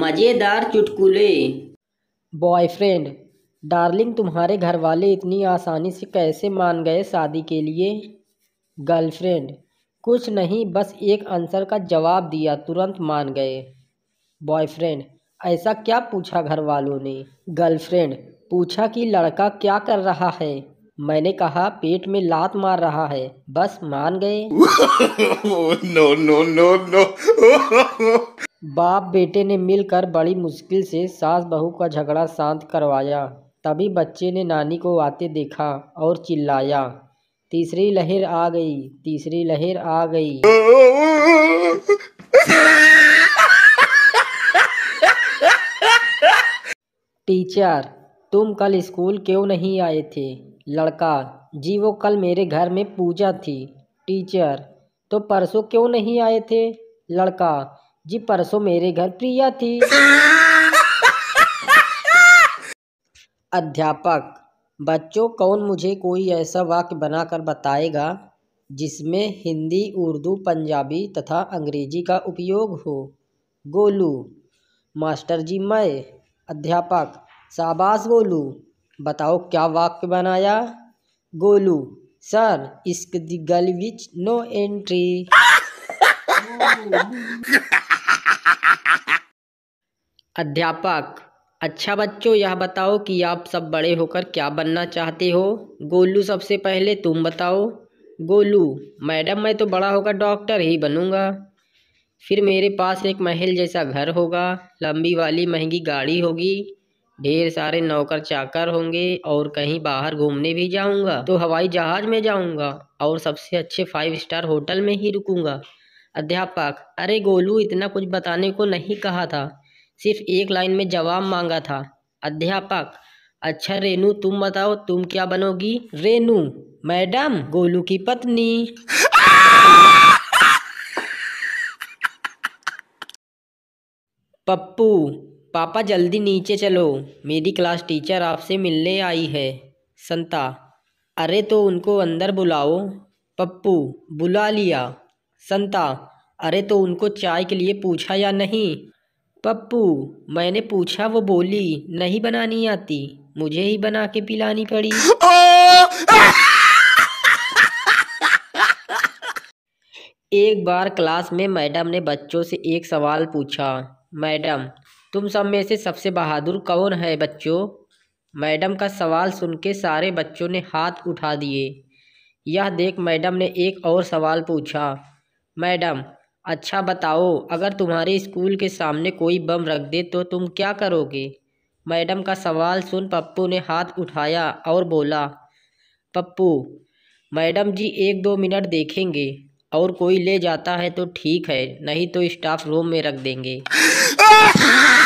मज़ेदार चुटकुले boyfriend darling तुम्हारे घर वाले इतनी आसानी से कैसे मान गए शादी के लिए गर्लफ्रेंड कुछ नहीं बस एक आंसर का जवाब दिया तुरंत मान गए बॉयफ्रेंड ऐसा क्या पूछा घर वालों ने गर्लफ्रेंड पूछा कि लड़का क्या कर रहा है मैंने कहा पेट में लात मार रहा है बस मान गए नो नो नो नो बाप बेटे ने मिलकर बड़ी मुश्किल से सास बहू का झगड़ा शांत करवाया तभी बच्चे ने नानी को आते देखा और चिल्लाया तीसरी लहर आ गई तीसरी लहर आ गई टीचर तुम कल स्कूल क्यों नहीं आए थे लड़का जी वो कल मेरे घर में पूजा थी टीचर तो परसों क्यों नहीं आए थे लड़का जी परसों मेरे घर प्रिया थी अध्यापक बच्चों कौन मुझे कोई ऐसा वाक्य बनाकर बताएगा जिसमें हिंदी उर्दू पंजाबी तथा अंग्रेजी का उपयोग हो गोलू मास्टर जी मैं अध्यापक शाबाश गोलू बताओ क्या वाक्य बनाया गोलू सर इसक दी विच नो एंट्री अध्यापक अच्छा बच्चों यह बताओ कि आप सब बड़े होकर क्या बनना चाहते हो गोलू सबसे पहले तुम बताओ गोलू मैडम मैं तो बड़ा होकर डॉक्टर ही बनूंगा फिर मेरे पास एक महल जैसा घर होगा लंबी वाली महंगी गाड़ी होगी ढेर सारे नौकर चाकर होंगे और कहीं बाहर घूमने भी जाऊंगा तो हवाई जहाज़ में जाऊंगा और सबसे अच्छे फाइव स्टार होटल में ही रुकूंगा अध्यापक अरे गोलू इतना कुछ बताने को नहीं कहा था सिर्फ एक लाइन में जवाब मांगा था अध्यापक अच्छा रेनू तुम बताओ तुम क्या बनोगी रेनू मैडम गोलू की पत्नी पप्पू पापा जल्दी नीचे चलो मेरी क्लास टीचर आपसे मिलने आई है संता अरे तो उनको अंदर बुलाओ पप्पू बुला लिया संता अरे तो उनको चाय के लिए पूछा या नहीं पप्पू मैंने पूछा वो बोली नहीं बनानी आती मुझे ही बना के पिलानी पड़ी एक बार क्लास में मैडम ने बच्चों से एक सवाल पूछा मैडम तुम सब में से सबसे बहादुर कौन है बच्चों मैडम का सवाल सुन के सारे बच्चों ने हाथ उठा दिए यह देख मैडम ने एक और सवाल पूछा मैडम अच्छा बताओ अगर तुम्हारे स्कूल के सामने कोई बम रख दे तो तुम क्या करोगे मैडम का सवाल सुन पप्पू ने हाथ उठाया और बोला पप्पू मैडम जी एक दो मिनट देखेंगे और कोई ले जाता है तो ठीक है नहीं तो स्टाफ रूम में रख देंगे